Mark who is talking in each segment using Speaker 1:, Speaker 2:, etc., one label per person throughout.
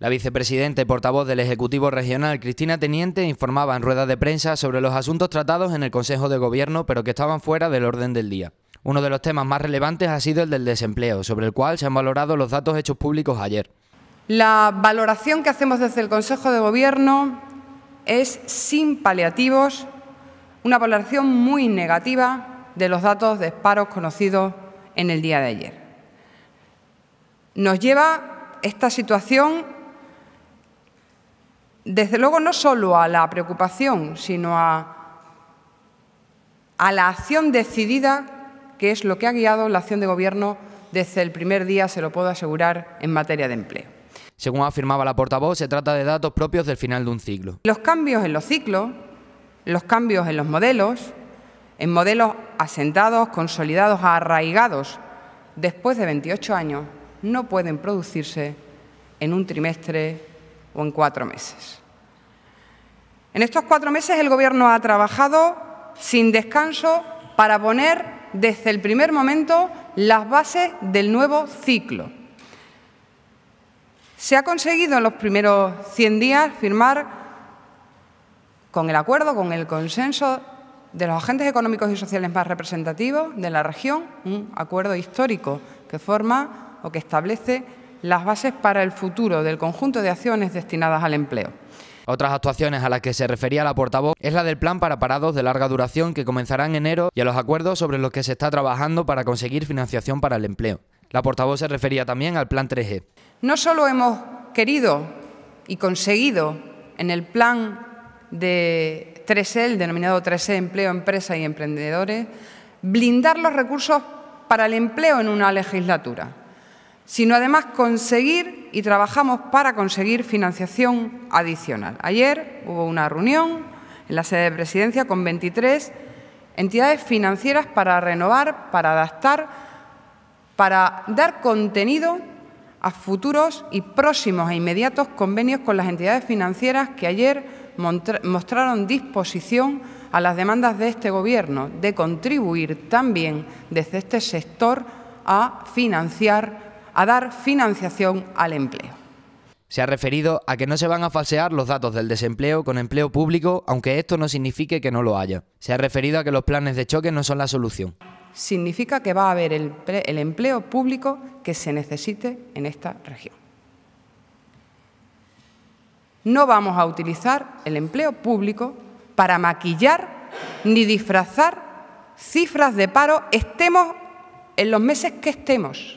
Speaker 1: La vicepresidenta y portavoz del Ejecutivo Regional, Cristina Teniente, informaba en rueda de prensa sobre los asuntos tratados en el Consejo de Gobierno, pero que estaban fuera del orden del día. Uno de los temas más relevantes ha sido el del desempleo, sobre el cual se han valorado los datos hechos públicos ayer.
Speaker 2: La valoración que hacemos desde el Consejo de Gobierno es sin paliativos, una valoración muy negativa de los datos de paros conocidos en el día de ayer. Nos lleva esta situación desde luego no solo a la preocupación, sino a, la acción decidida, que es lo que ha guiado la acción de gobierno desde el primer día, se lo puedo asegurar, en materia de empleo. Según afirmaba la portavoz, se trata de datos propios del final de un ciclo. Los cambios en los ciclos, los cambios en los modelos, en modelos asentados, consolidados, arraigados, después de 28 años, no pueden producirse en un trimestre o en cuatro meses. En estos cuatro meses el Gobierno ha trabajado sin descanso para poner desde el primer momento las bases del nuevo ciclo. Se ha conseguido en los primeros 100 días firmar con el acuerdo, con el consenso de los agentes económicos y sociales más representativos de la región, un acuerdo histórico que forma o que establece las bases para el futuro del conjunto de acciones destinadas al empleo.
Speaker 1: Otras actuaciones a las que se refería la portavoz es la del plan para parados de larga duración que comenzará en enero y a los acuerdos sobre los que se está trabajando para conseguir financiación para el empleo. La portavoz se refería también al plan 3G. E.
Speaker 2: No solo hemos querido y conseguido en el plan de 3E, el denominado 3E, empleo, empresa y emprendedores, blindar los recursos para el empleo en una legislatura sino además conseguir y trabajamos para conseguir financiación adicional. Ayer hubo una reunión en la sede de presidencia con 23 entidades financieras para renovar, para adaptar, para dar contenido a futuros y próximos e inmediatos convenios con las entidades financieras que ayer mostraron disposición a las demandas de este Gobierno de contribuir también desde este sector a financiar a dar financiación al empleo.
Speaker 1: Se ha referido a que no se van a falsear los datos del desempleo con empleo público, aunque esto no signifique que no lo haya. Se ha referido a que los planes de choque no son la solución.
Speaker 2: Significa que va a haber el, el empleo público que se necesite en esta región. No vamos a utilizar el empleo público para maquillar ni disfrazar cifras de paro, estemos en los meses que estemos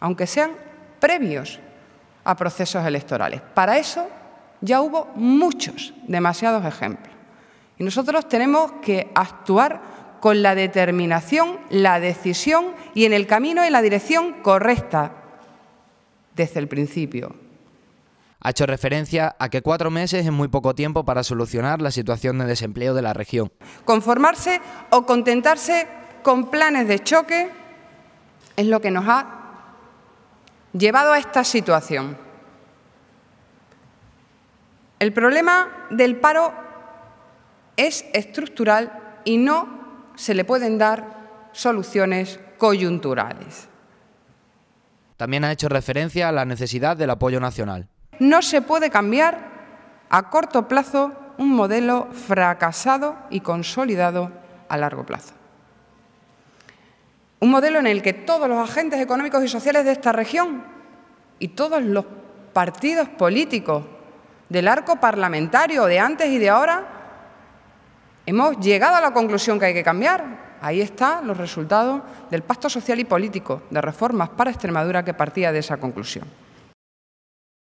Speaker 2: aunque sean previos a procesos electorales. Para eso ya hubo muchos, demasiados ejemplos. Y nosotros tenemos que actuar con la determinación, la decisión y en el camino y la dirección correcta desde el principio.
Speaker 1: Ha hecho referencia a que cuatro meses es muy poco tiempo para solucionar la situación de desempleo de la región.
Speaker 2: Conformarse o contentarse con planes de choque es lo que nos ha Llevado a esta situación, el problema del paro es estructural y no se le pueden dar soluciones coyunturales.
Speaker 1: También ha hecho referencia a la necesidad del apoyo nacional.
Speaker 2: No se puede cambiar a corto plazo un modelo fracasado y consolidado a largo plazo. Un modelo en el que todos los agentes económicos y sociales de esta región y todos los partidos políticos del arco parlamentario de antes y de ahora hemos llegado a la conclusión que hay que cambiar. Ahí están los resultados del pacto social y político de reformas para Extremadura que partía de esa conclusión.